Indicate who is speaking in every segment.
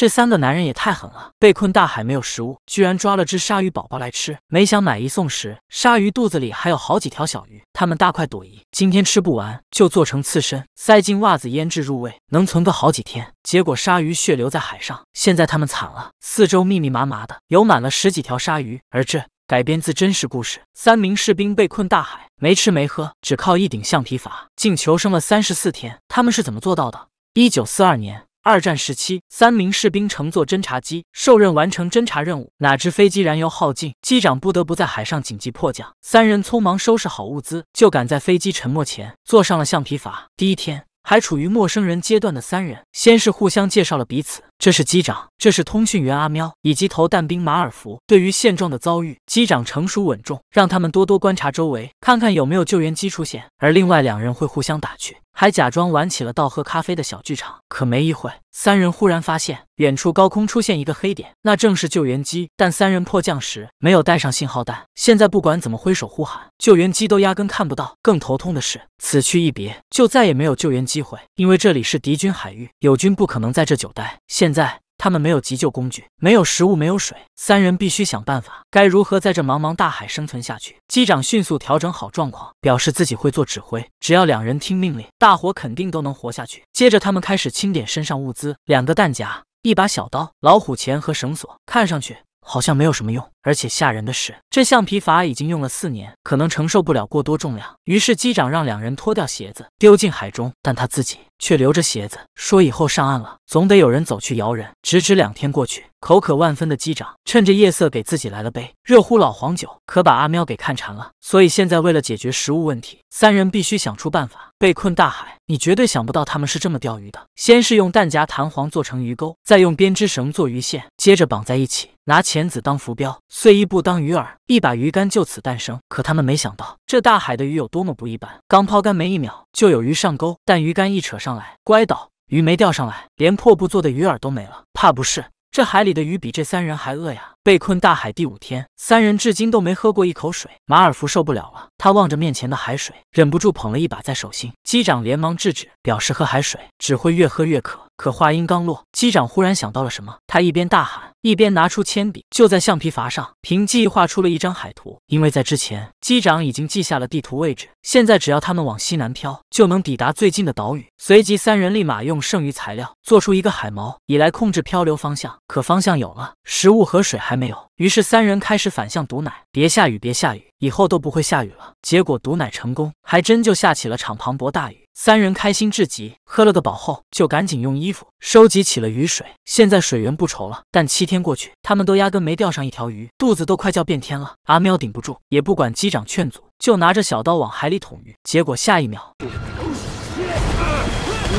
Speaker 1: 这三个男人也太狠了！被困大海没有食物，居然抓了只鲨鱼宝宝来吃。没想买一送十，鲨鱼肚子里还有好几条小鱼，他们大快朵颐。今天吃不完就做成刺身，塞进袜子腌制入味，能存个好几天。结果鲨鱼血流在海上，现在他们惨了。四周密密麻麻的，游满了十几条鲨鱼。而这改编自真实故事：三名士兵被困大海，没吃没喝，只靠一顶橡皮筏，竟求生了三十四天。他们是怎么做到的？一九四二年。二战时期，三名士兵乘坐侦察机受任完成侦察任务，哪知飞机燃油耗尽，机长不得不在海上紧急迫降。三人匆忙收拾好物资，就赶在飞机沉没前坐上了橡皮筏。第一天还处于陌生人阶段的三人，先是互相介绍了彼此。这是机长，这是通讯员阿喵，以及投弹兵马尔福。对于现状的遭遇，机长成熟稳重，让他们多多观察周围，看看有没有救援机出现。而另外两人会互相打趣，还假装玩起了倒喝咖啡的小剧场。可没一会，三人忽然发现远处高空出现一个黑点，那正是救援机。但三人迫降时没有带上信号弹，现在不管怎么挥手呼喊，救援机都压根看不到。更头痛的是，此去一别，就再也没有救援机会，因为这里是敌军海域，友军不可能在这久待。现现在他们没有急救工具，没有食物，没有水，三人必须想办法该如何在这茫茫大海生存下去。机长迅速调整好状况，表示自己会做指挥，只要两人听命令，大伙肯定都能活下去。接着他们开始清点身上物资：两个弹夹、一把小刀、老虎钳和绳索，看上去好像没有什么用。而且吓人的是，这橡皮筏已经用了四年，可能承受不了过多重量。于是机长让两人脱掉鞋子丢进海中，但他自己却留着鞋子，说以后上岸了，总得有人走去摇人。直至两天过去，口渴万分的机长趁着夜色给自己来了杯热乎老黄酒，可把阿喵给看馋了。所以现在为了解决食物问题，三人必须想出办法。被困大海，你绝对想不到他们是这么钓鱼的：先是用弹夹弹簧做成鱼钩，再用编织绳做鱼线，接着绑在一起，拿钳子当浮标。碎布当鱼饵，一把鱼竿就此诞生。可他们没想到，这大海的鱼有多么不一般。刚抛竿没一秒，就有鱼上钩。但鱼竿一扯上来，乖倒鱼没钓上来，连破布做的鱼饵都没了。怕不是这海里的鱼比这三人还饿呀？被困大海第五天，三人至今都没喝过一口水。马尔福受不了了，他望着面前的海水，忍不住捧了一把在手心。机长连忙制止，表示喝海水只会越喝越渴。可话音刚落，机长忽然想到了什么，他一边大喊。一边拿出铅笔，就在橡皮筏上凭记忆画出了一张海图。因为在之前机长已经记下了地图位置，现在只要他们往西南飘，就能抵达最近的岛屿。随即三人立马用剩余材料做出一个海锚，以来控制漂流方向。可方向有了，食物和水还没有。于是三人开始反向毒奶：“别下雨，别下雨，以后都不会下雨了。”结果毒奶成功，还真就下起了场磅礴大雨。三人开心至极，喝了个饱后，就赶紧用衣服收集起了雨水。现在水源不愁了，但七天过去，他们都压根没钓上一条鱼，肚子都快叫变天了。阿喵顶不住，也不管机长劝阻，就拿着小刀往海里捅鱼。结果下一秒，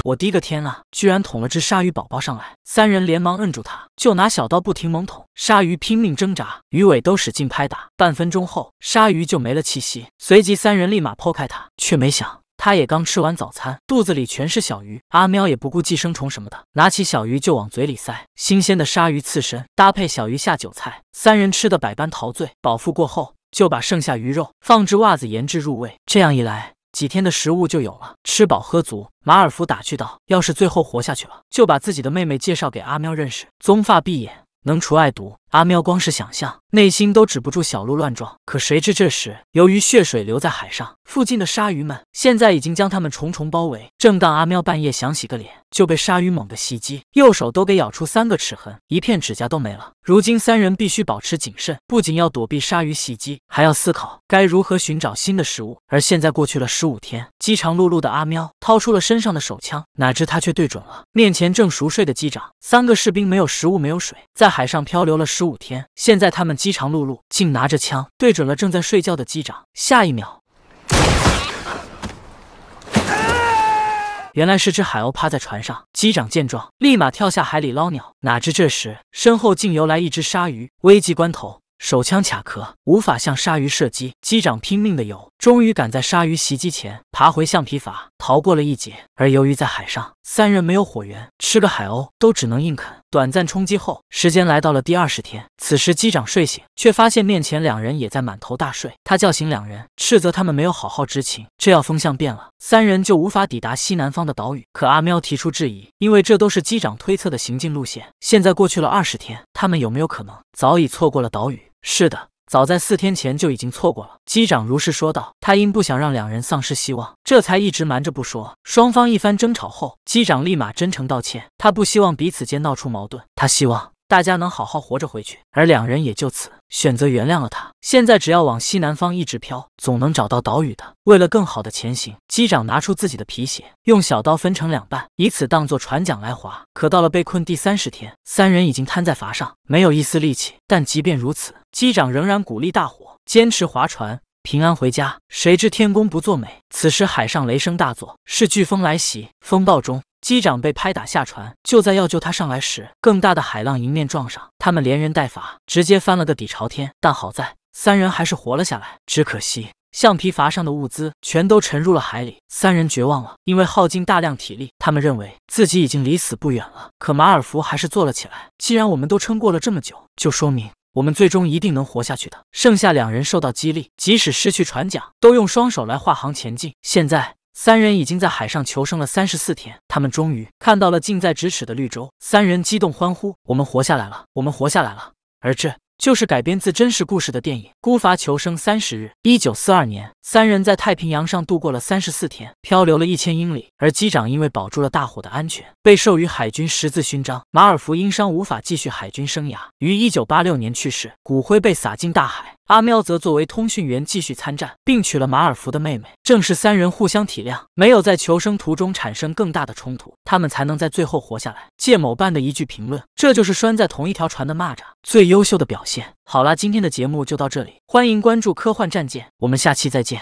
Speaker 1: 我滴个天啊！居然捅了只鲨鱼宝宝上来。三人连忙摁住他，就拿小刀不停猛捅。鲨鱼拼命挣扎，鱼尾都使劲拍打。半分钟后，鲨鱼就没了气息。随即三人立马剖开它，却没想。他也刚吃完早餐，肚子里全是小鱼。阿喵也不顾寄生虫什么的，拿起小鱼就往嘴里塞。新鲜的鲨鱼刺身搭配小鱼下酒菜，三人吃的百般陶醉。饱腹过后，就把剩下鱼肉放置袜子腌制入味。这样一来，几天的食物就有了。吃饱喝足，马尔福打趣道：“要是最后活下去了，就把自己的妹妹介绍给阿喵认识。棕发碧眼，能除爱毒。”阿喵光是想象。内心都止不住小鹿乱撞，可谁知这时，由于血水留在海上，附近的鲨鱼们现在已经将他们重重包围。正当阿喵半夜想洗个脸，就被鲨鱼猛的袭击，右手都给咬出三个齿痕，一片指甲都没了。如今三人必须保持谨慎，不仅要躲避鲨鱼袭击，还要思考该如何寻找新的食物。而现在过去了十五天，饥肠辘辘的阿喵掏出了身上的手枪，哪知他却对准了面前正熟睡的机长。三个士兵没有食物，没有水，在海上漂流了十五天，现在他们。饥肠辘辘，竟拿着枪对准了正在睡觉的机长。下一秒，原来是只海鸥趴在船上，机长见状，立马跳下海里捞鸟。哪知这时身后竟游来一只鲨鱼，危急关头，手枪卡壳，无法向鲨鱼射击。机长拼命的游，终于赶在鲨鱼袭击前。爬回橡皮筏，逃过了一劫。而由于在海上，三人没有火源，吃个海鸥都只能硬啃。短暂冲击后，时间来到了第二十天。此时机长睡醒，却发现面前两人也在满头大睡。他叫醒两人，斥责他们没有好好执勤。这要风向变了，三人就无法抵达西南方的岛屿。可阿喵提出质疑，因为这都是机长推测的行进路线。现在过去了二十天，他们有没有可能早已错过了岛屿？是的。早在四天前就已经错过了，机长如是说道。他因不想让两人丧失希望，这才一直瞒着不说。双方一番争吵后，机长立马真诚道歉。他不希望彼此间闹出矛盾，他希望。大家能好好活着回去，而两人也就此选择原谅了他。现在只要往西南方一直飘，总能找到岛屿的。为了更好的前行，机长拿出自己的皮鞋，用小刀分成两半，以此当做船桨来划。可到了被困第三十天，三人已经瘫在筏上，没有一丝力气。但即便如此，机长仍然鼓励大伙坚持划船，平安回家。谁知天公不作美，此时海上雷声大作，是飓风来袭。风暴中。机长被拍打下船，就在要救他上来时，更大的海浪迎面撞上，他们连人带筏直接翻了个底朝天。但好在三人还是活了下来，只可惜橡皮筏上的物资全都沉入了海里。三人绝望了，因为耗尽大量体力，他们认为自己已经离死不远了。可马尔福还是坐了起来，既然我们都撑过了这么久，就说明我们最终一定能活下去的。剩下两人受到激励，即使失去船桨，都用双手来划航前进。现在。三人已经在海上求生了三十四天，他们终于看到了近在咫尺的绿洲，三人激动欢呼：“我们活下来了，我们活下来了。”而这就是改编自真实故事的电影《孤筏求生三十日》。一九四二年，三人在太平洋上度过了三十四天，漂流了一千英里，而机长因为保住了大伙的安全，被授予海军十字勋章。马尔福因伤无法继续海军生涯，于一九八六年去世，骨灰被撒进大海。阿喵则作为通讯员继续参战，并娶了马尔福的妹妹。正是三人互相体谅，没有在求生途中产生更大的冲突，他们才能在最后活下来。借某办的一句评论，这就是拴在同一条船的蚂蚱最优秀的表现。好啦，今天的节目就到这里，欢迎关注科幻战舰，我们下期再见。